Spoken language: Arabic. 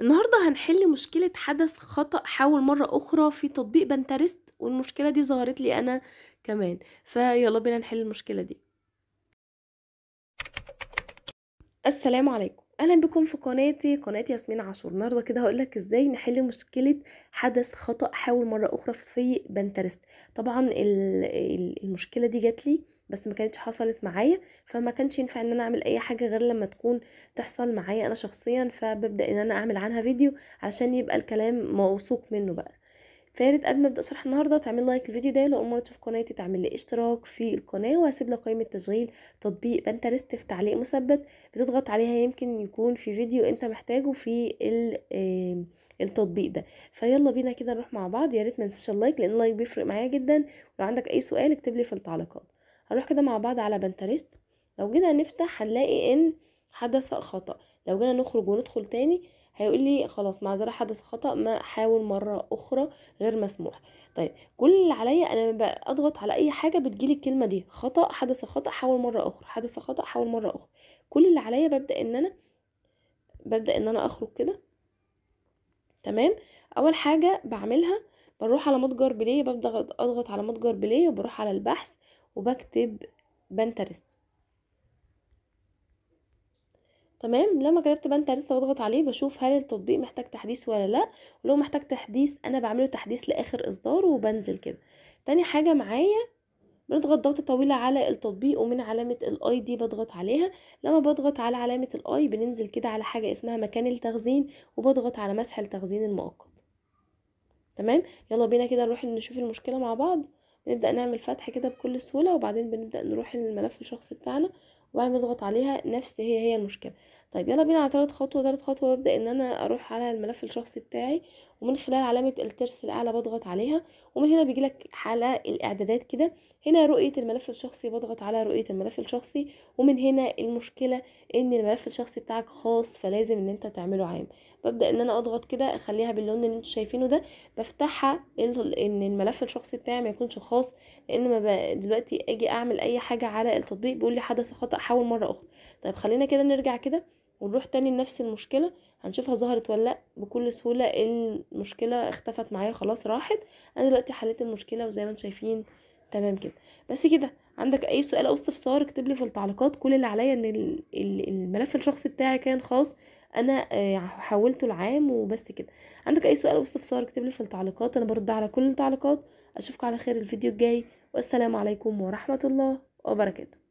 النهاردة هنحل مشكلة حدث خطأ حاول مرة أخرى في تطبيق بنترست والمشكلة دي ظهرت لي أنا كمان فيلا بينا نحل المشكلة دي السلام عليكم اهلا بكم في قناتي قناه ياسمين عاشور النهارده كده هقول لك ازاي نحل مشكله حدث خطا حاول مره اخرى في بنترست طبعا المشكله دي جات لي بس ما كانتش حصلت معايا فما كانش ينفع ان انا اعمل اي حاجه غير لما تكون تحصل معايا انا شخصيا فببدا ان انا اعمل عنها فيديو علشان يبقى الكلام موثوق منه بقى فيا ريت قبل ما ابدا شرح النهارده تعمل لايك للفيديو ده لو اول مره تشوف قناتي تعمل لي اشتراك في القناه وهسيب لك قائمه تشغيل تطبيق بنترست في تعليق مثبت بتضغط عليها يمكن يكون في فيديو انت محتاجه في التطبيق ده فيلا بينا كده نروح مع بعض يا ريت ما تنساش اللايك لان اللايك بيفرق معايا جدا ولو عندك اي سؤال اكتب لي في التعليقات هنروح كده مع بعض على بنترست لو جينا نفتح هنلاقي ان حدث خطأ لو جينا نخرج وندخل تاني هيقول لي خلاص معذره حدث خطا ما حاول مره اخرى غير مسموح طيب كل اللي عليا انا اضغط على اي حاجه بتجيلي الكلمه دي خطا حدث خطا حاول مره اخرى حدث خطا حاول مره اخرى كل اللي عليا ببدا ان انا ببدا ان انا اخرج كده تمام اول حاجه بعملها بروح على متجر بلاي ببدا اضغط على متجر بلاي وبروح على البحث وبكتب بنترست تمام لما كتبت انت لسه بضغط عليه بشوف هل التطبيق محتاج تحديث ولا لا ولو محتاج تحديث انا بعمله تحديث لاخر اصدار وبنزل كده تاني حاجه معايا بنضغط ضغطه طويله على التطبيق ومن علامه الاي دي بضغط عليها لما بضغط على علامه الاي بننزل كده على حاجه اسمها مكان التخزين وبضغط على مسح التخزين المؤقت تمام يلا بينا كده نروح نشوف المشكله مع بعض نبدا نعمل فتح كده بكل سهوله وبعدين بنبدا نروح للملف الشخصي بتاعنا وبعد ما اضغط عليها نفس هي هي المشكله طيب يلا بينا على تالت خطوه تالت خطوه ببدا ان انا اروح على الملف الشخصي بتاعي ومن خلال علامه الترس الاعلى بضغط عليها ومن هنا بيجي لك الاعدادات كده هنا رؤيه الملف الشخصي بضغط على رؤيه الملف الشخصي ومن هنا المشكله ان الملف الشخصي بتاعك خاص فلازم ان انت تعمله عام ببدا ان انا اضغط كده اخليها باللون اللي انتوا شايفينه ده بفتحها ان الملف الشخصي بتاعي ما يكونش خاص لان ما دلوقتي اجي اعمل اي حاجه على التطبيق بيقول لي حدث خطا حاول مره اخرى طيب خلينا كده نرجع كده ونروح تاني لنفس المشكله هنشوفها ظهرت ولا لا بكل سهوله إيه المشكله اختفت معايا خلاص راحت انا دلوقتي حليت المشكله وزي ما انتم شايفين تمام كده بس كده عندك اي سؤال او استفسار اكتب لي في التعليقات كل اللي عليا ان الملف الشخصي بتاعي كان خاص انا آه، حولته لعام وبس كده عندك اي سؤال او استفسار اكتب لي في التعليقات انا برد على كل التعليقات اشوفكم على خير الفيديو الجاي والسلام عليكم ورحمه الله وبركاته